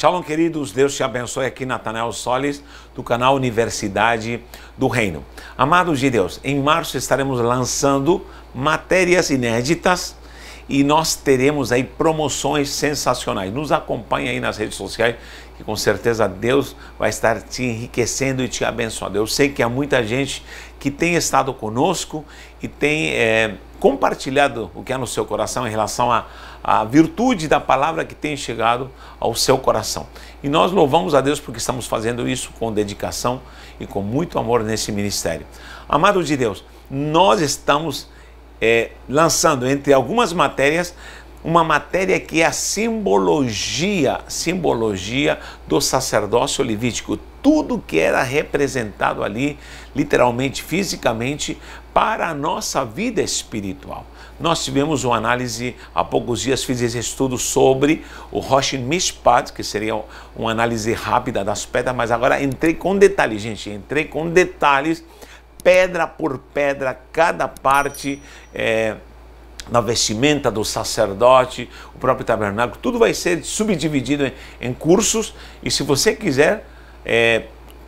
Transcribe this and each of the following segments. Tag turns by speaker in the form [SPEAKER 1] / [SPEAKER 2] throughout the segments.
[SPEAKER 1] Shalom, queridos. Deus te abençoe. Aqui, Natanael Solis, do canal Universidade do Reino. Amados de Deus, em março estaremos lançando matérias inéditas e nós teremos aí promoções sensacionais. Nos acompanhe aí nas redes sociais, que com certeza Deus vai estar te enriquecendo e te abençoando. Eu sei que há muita gente que tem estado conosco e tem. É, compartilhado o que há no seu coração em relação à, à virtude da palavra que tem chegado ao seu coração. E nós louvamos a Deus porque estamos fazendo isso com dedicação e com muito amor nesse ministério. Amados de Deus, nós estamos é, lançando, entre algumas matérias, uma matéria que é a simbologia, simbologia do sacerdócio levítico, tudo que era representado ali, literalmente, fisicamente, para a nossa vida espiritual. Nós tivemos uma análise, há poucos dias fiz esse estudo sobre o Rosh Mishpat, que seria uma análise rápida das pedras, mas agora entrei com detalhes, gente, entrei com detalhes, pedra por pedra, cada parte é, na vestimenta do sacerdote, o próprio tabernáculo, tudo vai ser subdividido em, em cursos. E se você quiser é,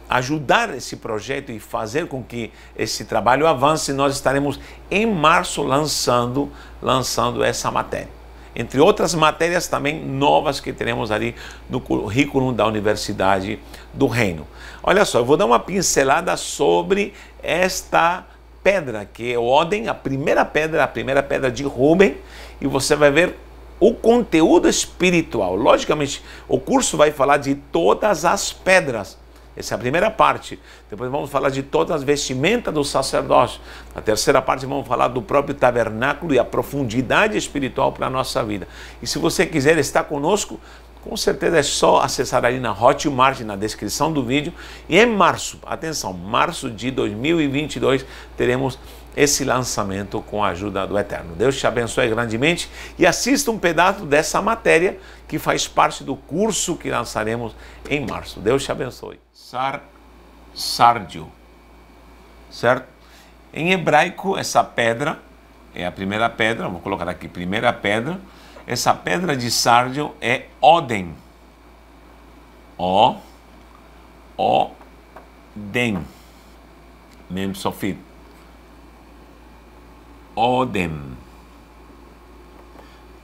[SPEAKER 1] ajudar esse projeto e fazer com que esse trabalho avance, nós estaremos em março lançando, lançando essa matéria. Entre outras matérias também novas que teremos ali no currículo da Universidade do Reino. Olha só, eu vou dar uma pincelada sobre esta pedra, que é Odem, a primeira pedra, a primeira pedra de Rubem, e você vai ver o conteúdo espiritual. Logicamente, o curso vai falar de todas as pedras. Essa é a primeira parte. Depois vamos falar de todas as vestimentas do sacerdócio. Na terceira parte vamos falar do próprio tabernáculo e a profundidade espiritual para a nossa vida. E se você quiser estar conosco, com certeza é só acessar ali na Hotmart, na descrição do vídeo. E em março, atenção, março de 2022, teremos esse lançamento com a ajuda do Eterno. Deus te abençoe grandemente e assista um pedaço dessa matéria que faz parte do curso que lançaremos em março. Deus te abençoe. Sar, sardio, certo? Em hebraico, essa pedra é a primeira pedra, vou colocar aqui, primeira pedra, essa pedra de sárdio é Oden. O O Den. Mem Sofit. Odem.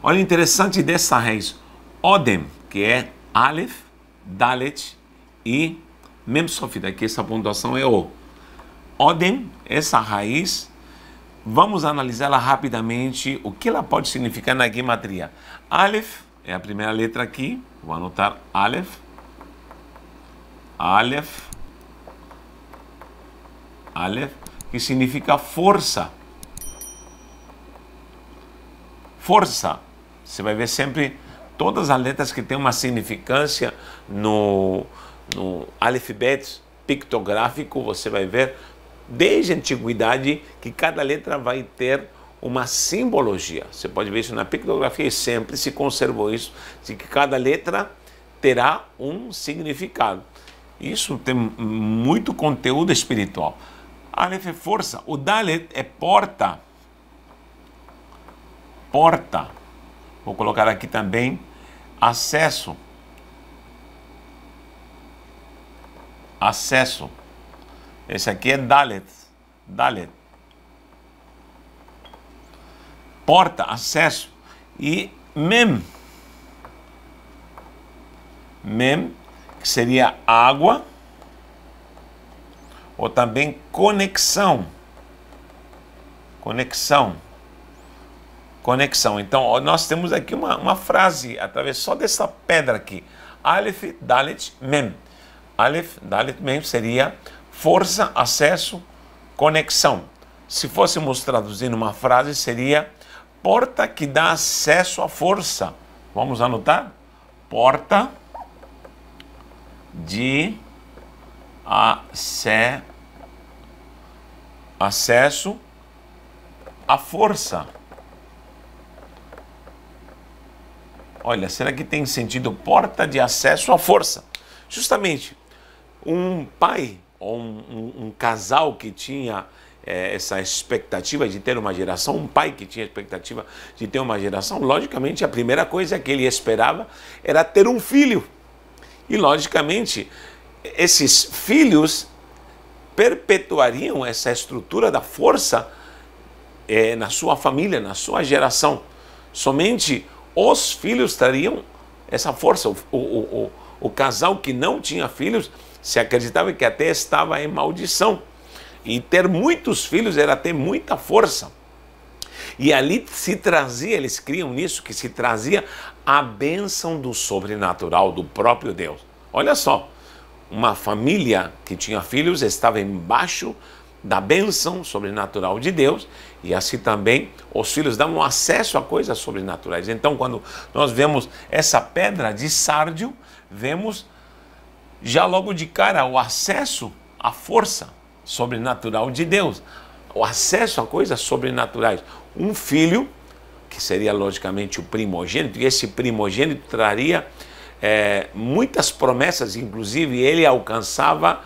[SPEAKER 1] Olha interessante dessa raiz. Odem, que é Aleph, Dalet e Mem Sofit. Aqui essa pontuação é O. Odem, essa raiz Vamos analisá-la rapidamente, o que ela pode significar na gematria. Aleph é a primeira letra aqui, vou anotar Aleph. Aleph. Aleph, que significa força. Força. Você vai ver sempre todas as letras que têm uma significância no, no alfabeto pictográfico, você vai ver desde a antiguidade que cada letra vai ter uma simbologia. Você pode ver isso na pictografia e sempre se conservou isso, de que cada letra terá um significado. Isso tem muito conteúdo espiritual. Aleph é força, o Dalet é porta. Porta. Vou colocar aqui também acesso. Acesso. Esse aqui é Dalet. Dalet. Porta, acesso. E Mem. Mem, que seria água, ou também conexão. Conexão. Conexão. Então, nós temos aqui uma, uma frase através só dessa pedra aqui. Aleph, Dalet, Mem. Aleph, Dalet, Mem seria força, acesso, conexão. Se fôssemos traduzir uma frase, seria porta que dá acesso à força. Vamos anotar? Porta de ace... acesso à força. Olha, será que tem sentido porta de acesso à força? Justamente, um pai ou um, um, um casal que tinha é, essa expectativa de ter uma geração, um pai que tinha expectativa de ter uma geração, logicamente a primeira coisa que ele esperava era ter um filho. E logicamente esses filhos perpetuariam essa estrutura da força é, na sua família, na sua geração. Somente os filhos trariam essa força. O, o, o, o casal que não tinha filhos se acreditava que até estava em maldição. E ter muitos filhos era ter muita força. E ali se trazia, eles criam nisso, que se trazia a bênção do sobrenatural, do próprio Deus. Olha só, uma família que tinha filhos estava embaixo da bênção sobrenatural de Deus e assim também os filhos davam acesso a coisas sobrenaturais. Então, quando nós vemos essa pedra de sárdio, vemos já logo de cara o acesso à força sobrenatural de Deus, o acesso a coisas sobrenaturais. Um filho, que seria logicamente o primogênito, e esse primogênito traria é, muitas promessas, inclusive ele alcançava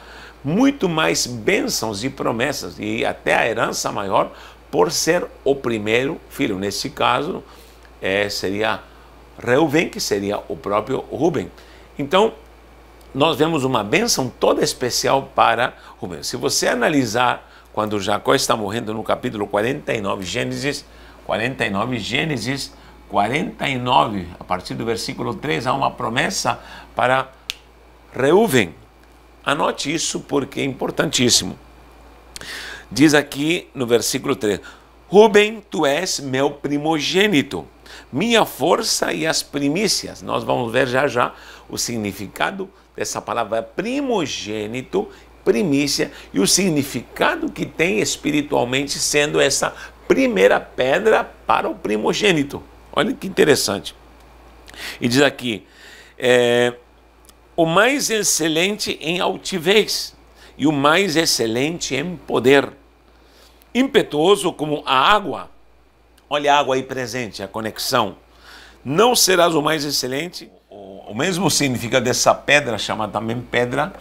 [SPEAKER 1] muito mais bênçãos e promessas, e até a herança maior, por ser o primeiro filho. Nesse caso, é, seria Reuven, que seria o próprio Ruben Então, nós vemos uma bênção toda especial para Rubens. Se você analisar quando Jacó está morrendo no capítulo 49, Gênesis 49, Gênesis 49, a partir do versículo 3, há uma promessa para Reuven. Anote isso porque é importantíssimo. Diz aqui no versículo 3: Rubem, tu és meu primogênito, minha força e as primícias. Nós vamos ver já já o significado dessa palavra é primogênito, primícia, e o significado que tem espiritualmente sendo essa primeira pedra para o primogênito. Olha que interessante. E diz aqui: é, o mais excelente em altivez e o mais excelente em poder, impetuoso como a água. Olha a água aí presente, a conexão. Não serás o mais excelente o, o mesmo significado dessa pedra, chamada também pedra,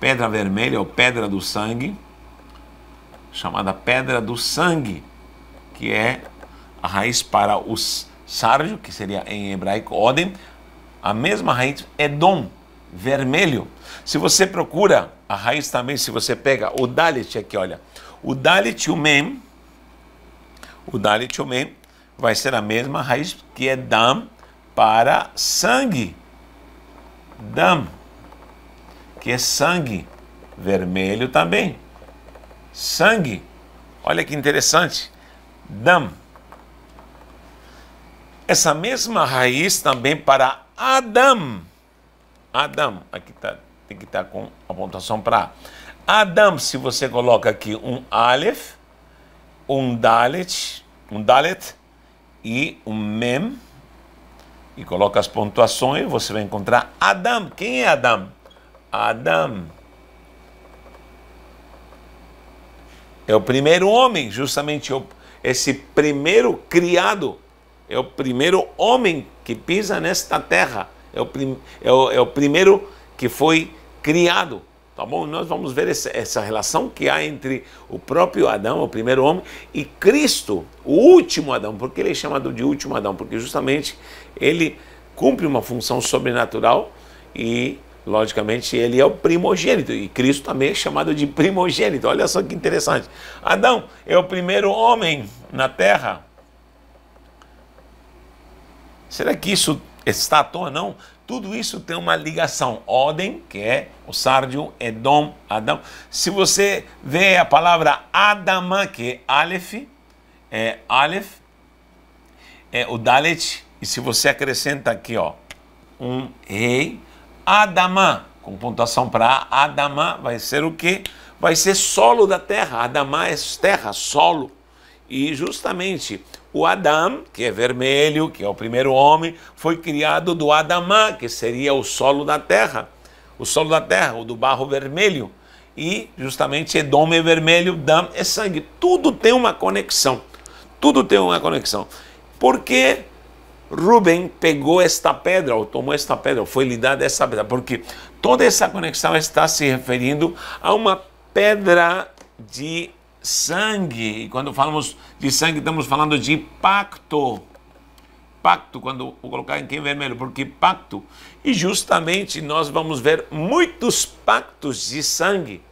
[SPEAKER 1] pedra vermelha ou pedra do sangue, chamada pedra do sangue, que é a raiz para os sarjo, que seria em hebraico odem, a mesma raiz é dom, vermelho. Se você procura a raiz também, se você pega o dalit aqui, olha, o dalit o mem, o dalit o mem vai ser a mesma raiz que é dam, para sangue, dam, que é sangue, vermelho também. Sangue, olha que interessante, dam. Essa mesma raiz também para Adam. Adam, aqui tá, tem que estar tá com a pontuação para A. Adam, se você coloca aqui um Aleph, um Dalet, um Dalet e um Mem, e coloca as pontuações, você vai encontrar Adam. Quem é Adam? Adam é o primeiro homem, justamente é esse primeiro criado, é o primeiro homem que pisa nesta terra, é o, é o, é o primeiro que foi criado. Tá bom? Nós vamos ver essa relação que há entre o próprio Adão, o primeiro homem, e Cristo, o último Adão. Por que ele é chamado de último Adão? Porque justamente ele cumpre uma função sobrenatural e, logicamente, ele é o primogênito. E Cristo também é chamado de primogênito. Olha só que interessante. Adão é o primeiro homem na terra. Será que isso está à toa, não? Tudo isso tem uma ligação. Odem, que é o sárdio, Edom, é Adão. Se você vê a palavra Adama, que é Aleph, é Aleph, é o Dalet, e se você acrescenta aqui, ó, um rei, Adama, com pontuação para Adama, vai ser o quê? Vai ser solo da terra. Adama é terra, solo. E justamente o Adam, que é vermelho, que é o primeiro homem, foi criado do Adamá, que seria o solo da terra, o solo da terra, o do barro vermelho. E justamente Edom é vermelho, Dam é sangue. Tudo tem uma conexão. Tudo tem uma conexão. Porque Rubem pegou esta pedra, ou tomou esta pedra, ou foi lhe dada essa pedra, porque toda essa conexão está se referindo a uma pedra de sangue. E quando falamos de sangue, estamos falando de pacto. Pacto, quando vou colocar em quem vermelho, porque pacto. E justamente nós vamos ver muitos pactos de sangue.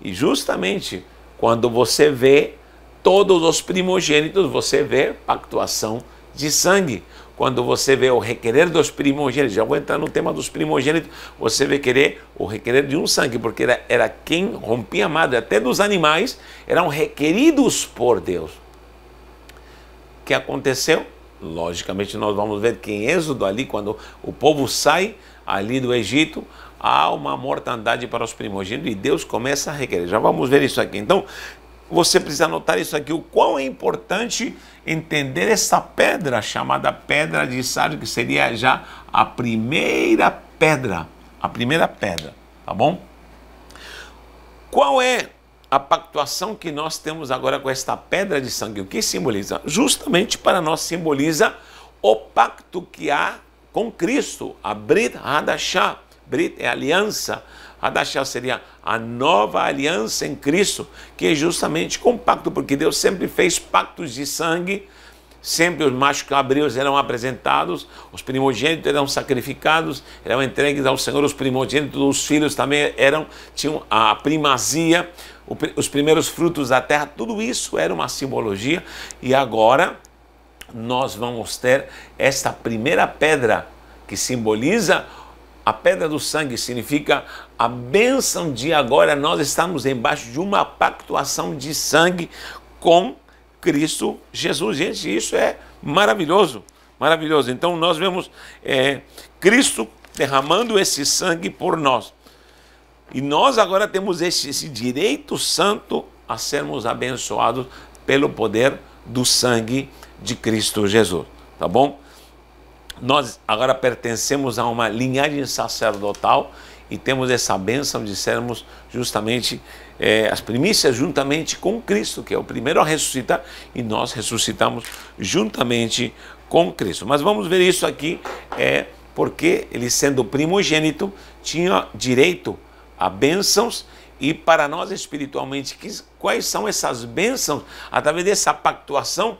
[SPEAKER 1] E justamente quando você vê todos os primogênitos, você vê pactuação de sangue quando você vê o requerer dos primogênitos, já vou entrar no tema dos primogênitos, você vê querer o requerer de um sangue, porque era, era quem rompia a madre, até dos animais, eram requeridos por Deus. O que aconteceu? Logicamente, nós vamos ver que em Êxodo, ali, quando o povo sai ali do Egito, há uma mortandade para os primogênitos e Deus começa a requerer. Já vamos ver isso aqui. Então, você precisa notar isso aqui, o quão é importante entender essa pedra, chamada pedra de Sardes, que seria já a primeira pedra, a primeira pedra, tá bom? Qual é a pactuação que nós temos agora com esta pedra de sangue? O que simboliza? Justamente para nós simboliza o pacto que há com Cristo, a Brit Hadashah, Brit é aliança, Hadashah seria a nova aliança em Cristo, que é justamente com pacto, porque Deus sempre fez pactos de sangue, sempre os machos cabrios eram apresentados, os primogênitos eram sacrificados, eram entregues ao Senhor, os primogênitos os filhos também eram, tinham a primazia, os primeiros frutos da terra, tudo isso era uma simbologia, e agora nós vamos ter esta primeira pedra que simboliza a pedra do sangue significa a bênção de agora nós estamos embaixo de uma pactuação de sangue com Cristo Jesus. Gente, isso é maravilhoso, maravilhoso. Então nós vemos é, Cristo derramando esse sangue por nós. E nós agora temos esse, esse direito santo a sermos abençoados pelo poder do sangue de Cristo Jesus. Tá bom? Nós agora pertencemos a uma linhagem sacerdotal e temos essa bênção de sermos justamente é, as primícias juntamente com Cristo, que é o primeiro a ressuscitar, e nós ressuscitamos juntamente com Cristo. Mas vamos ver isso aqui, é, porque ele, sendo primogênito, tinha direito a bênçãos e para nós espiritualmente, quais são essas bênçãos através dessa pactuação?